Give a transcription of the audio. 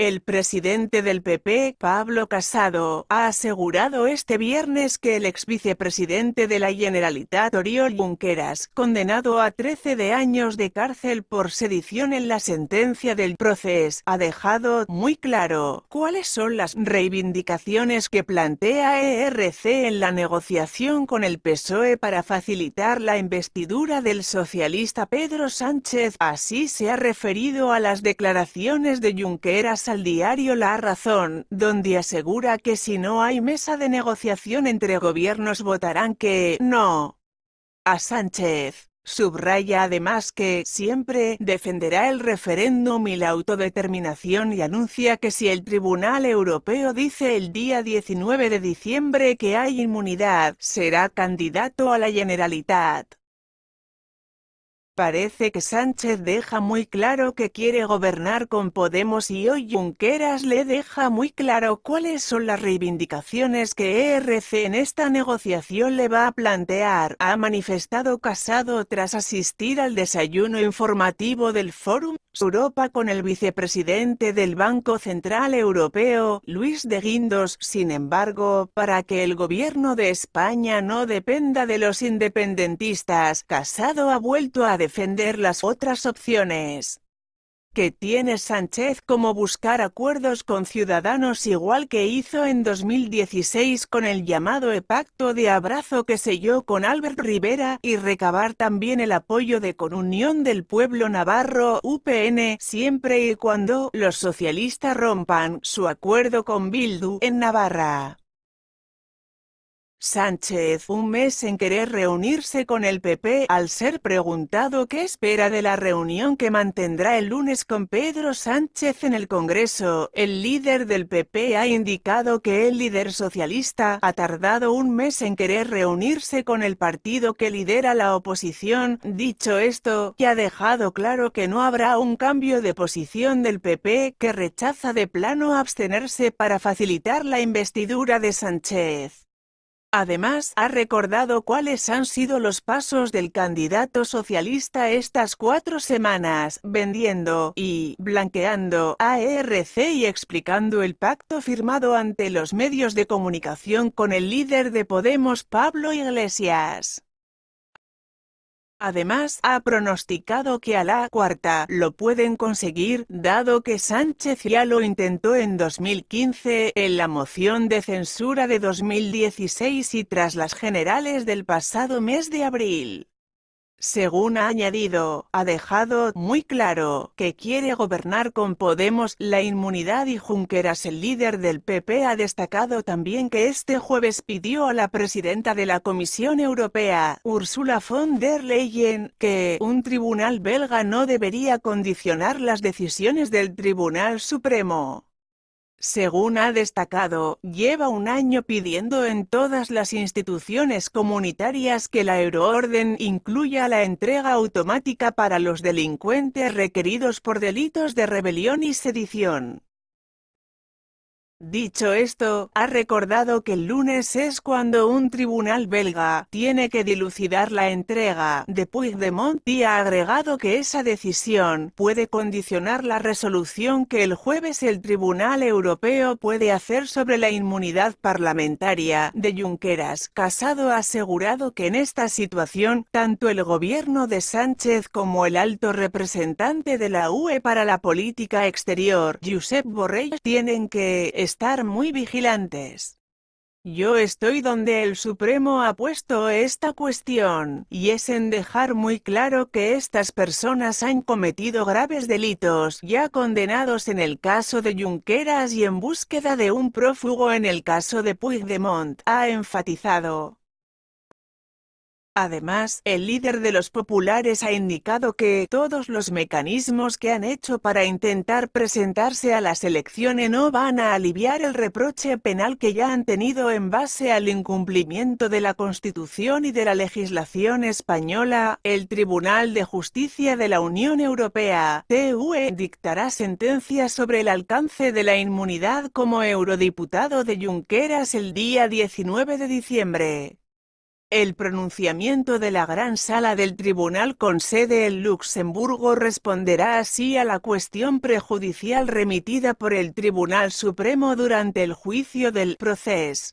El presidente del PP, Pablo Casado, ha asegurado este viernes que el ex vicepresidente de la Generalitat, Oriol Junqueras, condenado a 13 de años de cárcel por sedición en la sentencia del proceso, ha dejado muy claro cuáles son las reivindicaciones que plantea ERC en la negociación con el PSOE para facilitar la investidura del socialista Pedro Sánchez. Así se ha referido a las declaraciones de Junqueras al diario La Razón, donde asegura que si no hay mesa de negociación entre gobiernos votarán que no a Sánchez. Subraya además que siempre defenderá el referéndum y la autodeterminación y anuncia que si el Tribunal Europeo dice el día 19 de diciembre que hay inmunidad, será candidato a la Generalitat. Parece que Sánchez deja muy claro que quiere gobernar con Podemos y hoy Junqueras le deja muy claro cuáles son las reivindicaciones que ERC en esta negociación le va a plantear, ha manifestado Casado tras asistir al desayuno informativo del Fórum Europa con el vicepresidente del Banco Central Europeo, Luis de Guindos, sin embargo, para que el gobierno de España no dependa de los independentistas, Casado ha vuelto a defender las otras opciones que tiene Sánchez como buscar acuerdos con ciudadanos igual que hizo en 2016 con el llamado e pacto de abrazo que selló con Albert Rivera y recabar también el apoyo de con del Pueblo Navarro UPN siempre y cuando los socialistas rompan su acuerdo con Bildu en Navarra. Sánchez un mes en querer reunirse con el PP al ser preguntado qué espera de la reunión que mantendrá el lunes con Pedro Sánchez en el Congreso. El líder del PP ha indicado que el líder socialista ha tardado un mes en querer reunirse con el partido que lidera la oposición. Dicho esto, que ha dejado claro que no habrá un cambio de posición del PP que rechaza de plano abstenerse para facilitar la investidura de Sánchez. Además, ha recordado cuáles han sido los pasos del candidato socialista estas cuatro semanas, vendiendo y blanqueando ARC y explicando el pacto firmado ante los medios de comunicación con el líder de Podemos Pablo Iglesias. Además, ha pronosticado que a la cuarta lo pueden conseguir, dado que Sánchez ya lo intentó en 2015 en la moción de censura de 2016 y tras las generales del pasado mes de abril. Según ha añadido, ha dejado muy claro que quiere gobernar con Podemos la inmunidad y Junqueras el líder del PP ha destacado también que este jueves pidió a la presidenta de la Comisión Europea, Ursula von der Leyen, que un tribunal belga no debería condicionar las decisiones del Tribunal Supremo. Según ha destacado, lleva un año pidiendo en todas las instituciones comunitarias que la euroorden incluya la entrega automática para los delincuentes requeridos por delitos de rebelión y sedición. Dicho esto, ha recordado que el lunes es cuando un tribunal belga tiene que dilucidar la entrega de Puigdemont y ha agregado que esa decisión puede condicionar la resolución que el jueves el Tribunal Europeo puede hacer sobre la inmunidad parlamentaria de Junqueras. Casado ha asegurado que en esta situación, tanto el gobierno de Sánchez como el alto representante de la UE para la política exterior, Josep Borrell, tienen que estar muy vigilantes. Yo estoy donde el Supremo ha puesto esta cuestión, y es en dejar muy claro que estas personas han cometido graves delitos, ya condenados en el caso de Junqueras y en búsqueda de un prófugo en el caso de Puigdemont, ha enfatizado. Además, el líder de los populares ha indicado que todos los mecanismos que han hecho para intentar presentarse a las elecciones no van a aliviar el reproche penal que ya han tenido en base al incumplimiento de la Constitución y de la legislación española. El Tribunal de Justicia de la Unión Europea, TUE, dictará sentencia sobre el alcance de la inmunidad como eurodiputado de Junqueras el día 19 de diciembre. El pronunciamiento de la Gran Sala del Tribunal con sede en Luxemburgo responderá así a la cuestión prejudicial remitida por el Tribunal Supremo durante el juicio del proceso.